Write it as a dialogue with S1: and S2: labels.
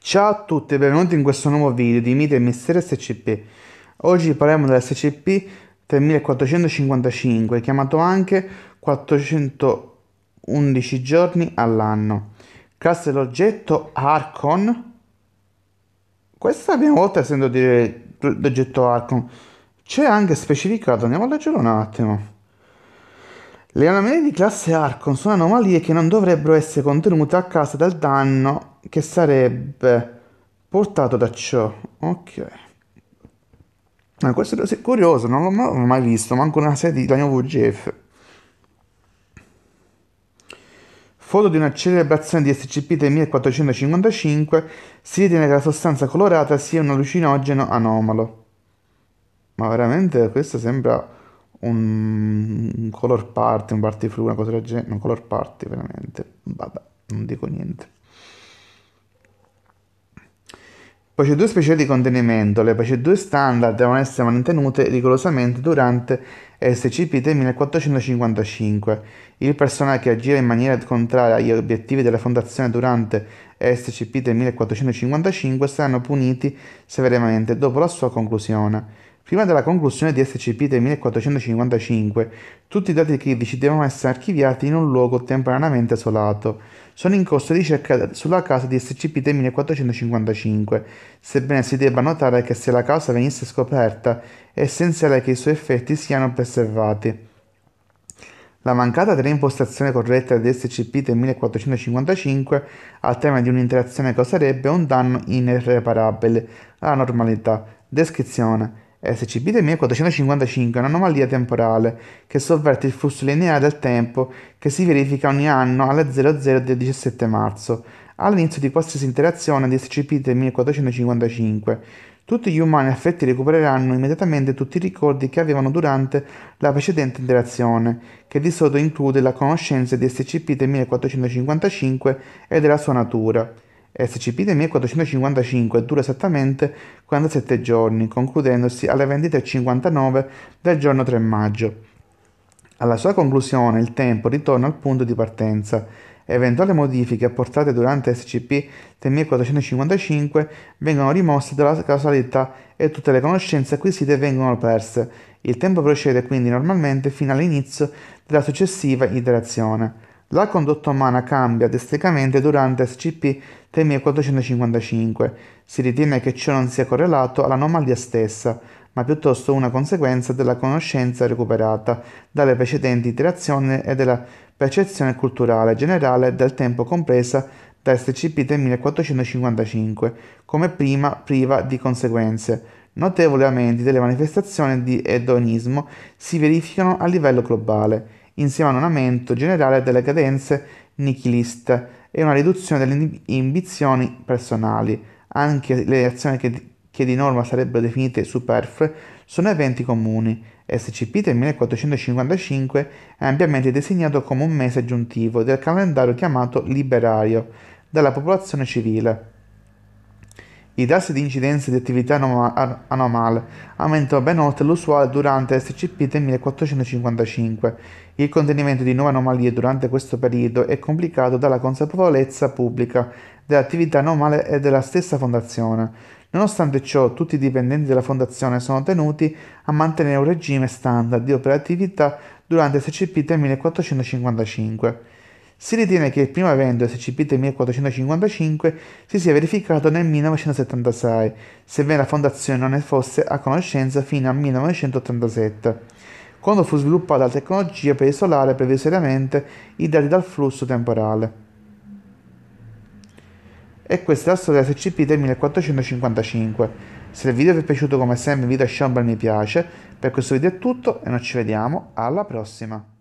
S1: Ciao a tutti e benvenuti in questo nuovo video di Mite e Mistero SCP. Oggi parliamo dell'SCP 3455, chiamato anche 411 giorni all'anno. Classe l'oggetto Archon. Questa è la prima volta che sento dire l'oggetto Archon. C'è anche specificato, andiamo a leggere un attimo. Le anomalie di classe Archon sono anomalie che non dovrebbero essere contenute a causa del danno che sarebbe portato da ciò. Ok. Ma ah, questo è curioso, non l'ho mai visto, manco una serie di Daniel VGF. Foto di una celebrazione di scp del 1455 si ritiene che la sostanza colorata sia un allucinogeno anomalo. Ma veramente questo sembra un, un color party, un party flu, una cosa del genere. Un color party, veramente. Vabbè, non dico niente. Procedure speciali di contenimento, le procedure standard devono essere mantenute rigorosamente durante SCP 3455 Il personale che agirà in maniera contraria agli obiettivi della Fondazione durante SCP 3455 saranno puniti severamente dopo la sua conclusione. Prima della conclusione di SCP 3455, tutti i dati critici devono essere archiviati in un luogo temporaneamente isolato. Sono in corso ricerca sulla casa di SCP 3455. Sebbene si debba notare che se la causa venisse scoperta, è essenziale che i suoi effetti siano preservati. La mancata reimpostazione corretta di SCP 3455 al tema di un'interazione causerebbe un danno irreparabile alla normalità. Descrizione SCP-3455 è un'anomalia temporale che sovverte il flusso lineare del tempo che si verifica ogni anno alle 00 del 17 marzo, all'inizio di qualsiasi interazione di SCP-3455. Tutti gli umani affetti recupereranno immediatamente tutti i ricordi che avevano durante la precedente interazione, che di solito include la conoscenza di SCP-3455 e della sua natura. SCP del 1455 dura esattamente 47 giorni, concludendosi alle 23.59 del giorno 3 maggio. Alla sua conclusione il tempo ritorna al punto di partenza. Eventuali modifiche apportate durante SCP-3455 vengono rimosse dalla causalità e tutte le conoscenze acquisite vengono perse. Il tempo procede quindi normalmente fino all'inizio della successiva iterazione. La condotta umana cambia drasticamente durante SCP-3455. Si ritiene che ciò non sia correlato all'anomalia stessa, ma piuttosto una conseguenza della conoscenza recuperata dalle precedenti interazioni e della percezione culturale generale del tempo compresa da SCP-3455, come prima priva di conseguenze. Notevoli aumenti delle manifestazioni di edonismo si verificano a livello globale insieme a un aumento generale delle cadenze nichiliste e una riduzione delle ambizioni personali. Anche le azioni che, che di norma sarebbero definite superflue sono eventi comuni. SCP del 1455 è ampiamente designato come un mese aggiuntivo del calendario chiamato liberario dalla popolazione civile. I tassi di incidenza di attività anomale aumentano ben oltre l'usuale durante SCP-3455. Il contenimento di nuove anomalie durante questo periodo è complicato dalla consapevolezza pubblica dell'attività anomale e della stessa fondazione. Nonostante ciò, tutti i dipendenti della fondazione sono tenuti a mantenere un regime standard di operatività durante SCP-3455. Si ritiene che il primo evento scp 1455 si sia verificato nel 1976, sebbene la fondazione non ne fosse a conoscenza fino al 1987, quando fu sviluppata la tecnologia per isolare previsoriamente i dati dal flusso temporale. E questa è la storia scp 1455. Se il video vi è piaciuto come sempre vi lascio un bel mi piace, per questo video è tutto e noi ci vediamo alla prossima.